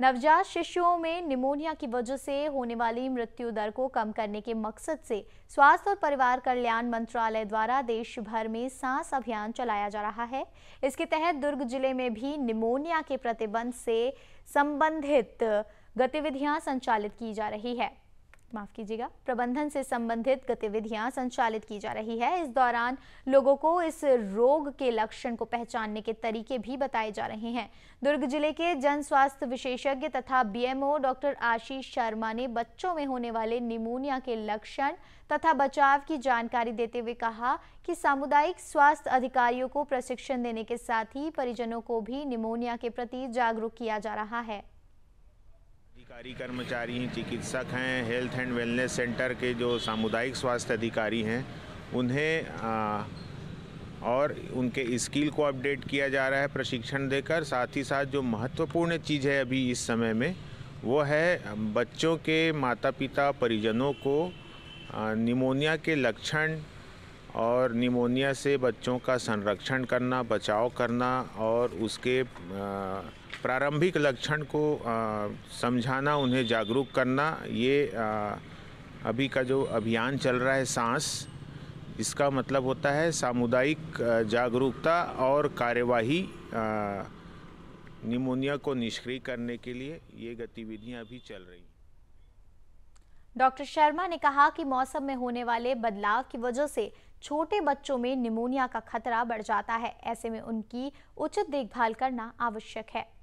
नवजात शिशुओं में निमोनिया की वजह से होने वाली मृत्यु दर को कम करने के मकसद से स्वास्थ्य और परिवार कल्याण मंत्रालय द्वारा देश भर में सांस अभियान चलाया जा रहा है इसके तहत दुर्ग जिले में भी निमोनिया के प्रतिबंध से संबंधित गतिविधियां संचालित की जा रही है माफ कीजिएगा प्रबंधन से संबंधित गतिविधियां संचालित की जा रही है इस दौरान लोगों को इस रोग के लक्षण को पहचानने के तरीके भी बताए जा रहे हैं दुर्ग जिले के जन स्वास्थ्य विशेषज्ञ तथा बीएमओ डॉक्टर आशीष शर्मा ने बच्चों में होने वाले निमोनिया के लक्षण तथा बचाव की जानकारी देते हुए कहा कि सामुदायिक स्वास्थ्य अधिकारियों को प्रशिक्षण देने के साथ ही परिजनों को भी निमोनिया के प्रति जागरूक किया जा रहा है अधिकारी कर्मचारी हैं चिकित्सक हैं हेल्थ एंड वेलनेस सेंटर के जो सामुदायिक स्वास्थ्य अधिकारी हैं उन्हें आ, और उनके स्किल को अपडेट किया जा रहा है प्रशिक्षण देकर साथ ही साथ जो महत्वपूर्ण चीज़ है अभी इस समय में वो है बच्चों के माता पिता परिजनों को निमोनिया के लक्षण और निमोनिया से बच्चों का संरक्षण करना बचाव करना और उसके प्रारंभिक लक्षण को समझाना उन्हें जागरूक करना ये अभी का जो अभियान चल रहा है सांस इसका मतलब होता है सामुदायिक जागरूकता और कार्यवाही निमोनिया को निष्क्रिय करने के लिए ये गतिविधियां अभी चल रही डॉक्टर शर्मा ने कहा कि मौसम में होने वाले बदलाव की वजह से छोटे बच्चों में निमोनिया का खतरा बढ़ जाता है ऐसे में उनकी उचित देखभाल करना आवश्यक है